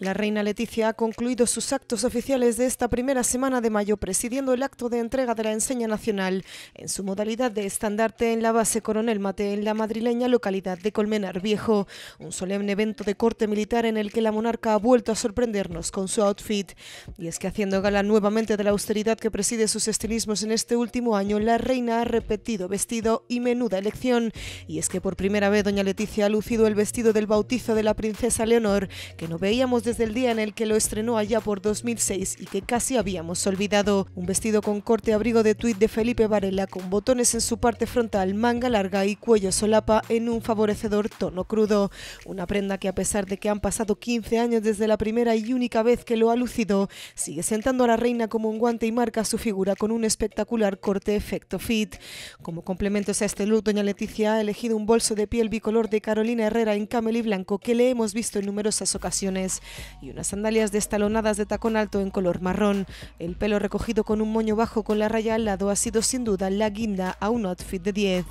La reina Leticia ha concluido sus actos oficiales de esta primera semana de mayo presidiendo el acto de entrega de la enseña nacional en su modalidad de estandarte en la base Coronel Mate en la madrileña localidad de Colmenar Viejo, un solemne evento de corte militar en el que la monarca ha vuelto a sorprendernos con su outfit. Y es que haciendo gala nuevamente de la austeridad que preside sus estilismos en este último año, la reina ha repetido vestido y menuda elección. Y es que por primera vez doña Leticia ha lucido el vestido del bautizo de la princesa Leonor, que no veíamos de del el día en el que lo estrenó allá por 2006 y que casi habíamos olvidado. Un vestido con corte abrigo de tweed de Felipe Varela con botones en su parte frontal, manga larga y cuello solapa en un favorecedor tono crudo. Una prenda que a pesar de que han pasado 15 años desde la primera y única vez que lo ha lucido, sigue sentando a la reina como un guante y marca su figura con un espectacular corte efecto fit. Como complementos a este look, doña Leticia ha elegido un bolso de piel bicolor de Carolina Herrera en camel y blanco que le hemos visto en numerosas ocasiones y unas sandalias destalonadas de tacón alto en color marrón. El pelo recogido con un moño bajo con la raya al lado ha sido sin duda la guinda a un outfit de 10.